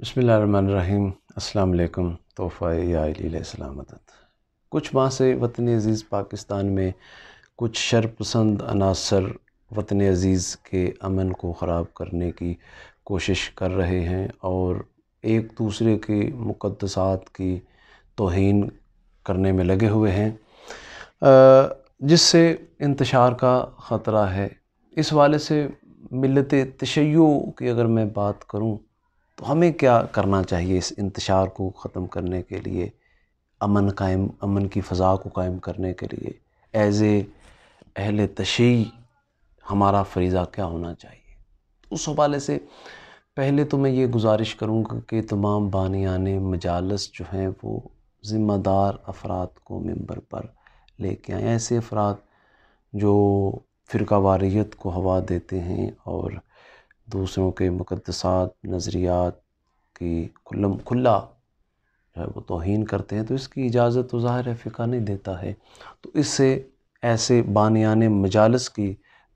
बसमीम् अल्लाम तोहफ़ा सलामत कुछ माह से वतन अज़ीज़ पाकिस्तान में कुछ शरपसंद अनासर वतन अज़ीज़ के अमन को ख़राब करने की कोशिश कर रहे हैं और एक दूसरे के मुक़दसात की तोहन करने में लगे हुए हैं जिससे इंतशार का ख़तरा है इस वाले से मिलत तशैय की अगर मैं बात करूँ तो हमें क्या करना चाहिए इस इंतशार को ख़त्म करने के लिए अमन कायम अमन की फ़ा को कायम करने के लिए एज़ ए अहल तशी हमारा फरीज़ा क्या होना चाहिए तो उस हवाले से पहले तो मैं ये गुजारिश करूँगा कि तमाम बानियान मजालस जो हैं वो ज़िम्मेदार अफराद को मेम्बर पर लेके आए ऐसे अफराद जो फिरकावारीत वारियत को हवा देते हैं और दूसरों के मुकदसात नज़रियात की खुलम खुला जो है वो तोहन करते हैं तो इसकी इजाज़त तो ज़ाहिर है फ़िका नहीं देता है तो इससे ऐसे बानियान मजालस की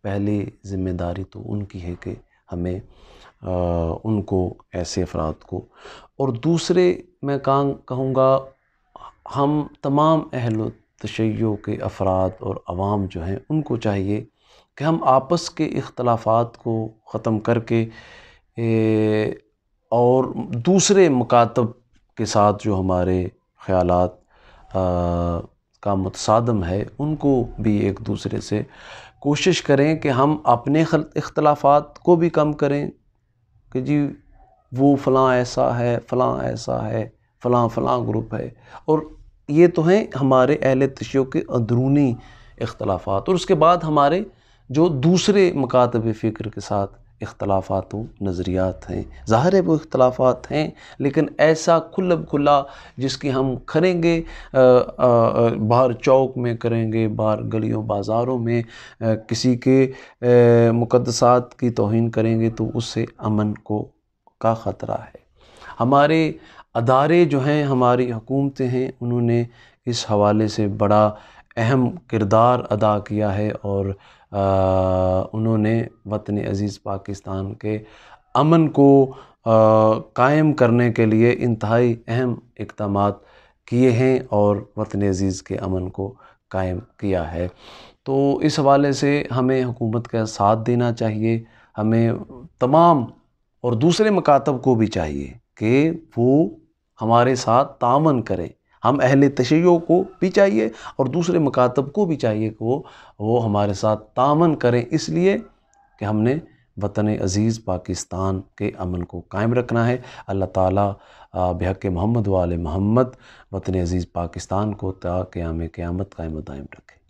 पहली ज़िम्मेदारी तो उनकी है कि हमें आ, उनको ऐसे अफराद को और दूसरे मैं कांग कहूँगा हम तमाम अहल तशैयों के अफराद और आवाम जो हैं उनको चाहिए कि हम आपस के इख्तलाफात को ख़त्म करके और दूसरे मकातब के साथ जो हमारे ख़्याल का मुतसादम है उनको भी एक दूसरे से कोशिश करें कि हम अपने इख्तलाफात को भी कम करें कि जी वो फलां ऐसा है फलां ऐसा है फ़लाँ फ़लाँ ग्रुप है और ये तो हैं हमारे अहल तशियों के अंदरूनी इख्तलाफात और उसके बाद हमारे जो दूसरे मकातब फ़िक्र के साथ इख्तलाफात नज़रियात हैं ज़ाहिर है वो इख्तलाफात हैं लेकिन ऐसा खुलब खुला जिसकी हम करेंगे बाहर चौक में करेंगे बाहर गलियों बाज़ारों में आ, किसी के मुकदसात की तोहन करेंगे तो उससे अमन को का ख़तरा है हमारे अदारे जो हैं हमारी हुकूमतें हैं उन्होंने इस हवाले से बड़ा अहम किरदार अदा किया है और उन्होंने वतन अज़ीज़ पाकिस्तान के अमन को कायम करने के लिए इंतहाई अहम इकदाम किए हैं और वतन अज़ीज़ के अमन को कायम किया है तो इस हवाले से हमें हुकूमत का साथ देना चाहिए हमें तमाम और दूसरे मकातब को भी चाहिए कि वो हमारे साथ तामन करें हम अहल तशैयों को भी चाहिए और दूसरे मकातब को भी चाहिए कि वो वो हमारे साथ तामन करें इसलिए कि हमने वतन अज़ीज़ पाकिस्तान के अमन को कायम रखना है अल्लाह ताला बेहक मोहम्मद वाल मोहम्मद वतन अज़ीज़ पाकिस्तान को ता क़्याम क़्यामत कायम दायम रखे